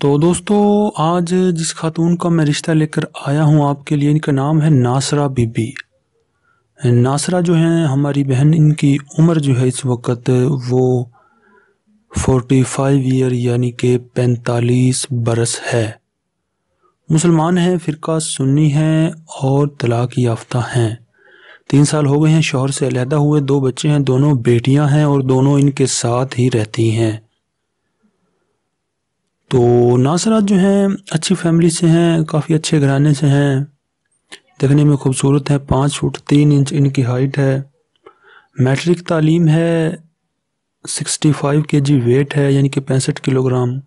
तो दोस्तों आज जिस खातून का मैं रिश्ता लेकर आया हूँ आपके लिए इनका नाम है नासरा बीबी नासरा जो हैं हमारी बहन इनकी उम्र जो है इस वक्त वो फोर्टी फाइव ईयर यानी कि पैंतालीस बरस है मुसलमान हैं फ़िरका सुन्नी हैं और तलाक याफ्ता हैं तीन साल हो गए हैं शोहर से अलहदा हुए दो बच्चे हैं दोनों बेटियां हैं और दोनों इनके साथ ही रहती हैं तो नासरात जो हैं अच्छी फैमिली से हैं काफ़ी अच्छे घराने से हैं देखने में खूबसूरत है पाँच फुट तीन इंच इनकी हाइट है मैट्रिक तालीम है सिक्सटी फाइव के जी वेट है यानी कि पैंसठ किलोग्राम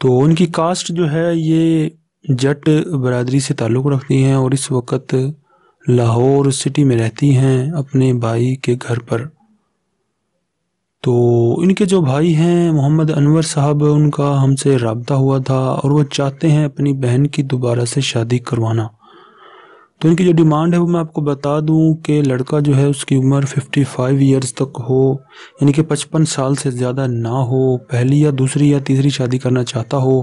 तो उनकी कास्ट जो है ये जट बरदरी से ताल्लुक़ रखती हैं और इस वक्त लाहौर सिटी में रहती हैं अपने भाई के घर पर तो इनके जो भाई हैं मोहम्मद अनवर साहब उनका हमसे रबता हुआ था और वो चाहते हैं अपनी बहन की दोबारा से शादी करवाना तो इनकी जो डिमांड है वो मैं आपको बता दूं कि लड़का जो है उसकी उम्र 55 ईयर्स तक हो यानी कि 55 साल से ज़्यादा ना हो पहली या दूसरी या तीसरी शादी करना चाहता हो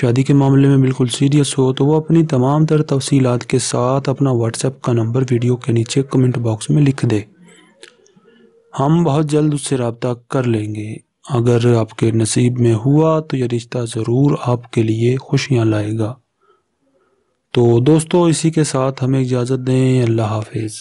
शादी के मामले में बिल्कुल सीरियस हो तो वो अपनी तमाम तर तफसीत के साथ अपना व्हाट्सएप का नंबर वीडियो के नीचे कमेंट बॉक्स में लिख दे हम बहुत जल्द उससे रबता कर लेंगे अगर आपके नसीब में हुआ तो यह रिश्ता ज़रूर आपके लिए खुशियाँ लाएगा तो दोस्तों इसी के साथ हमें इजाज़त दें अल्लाह हाफिज़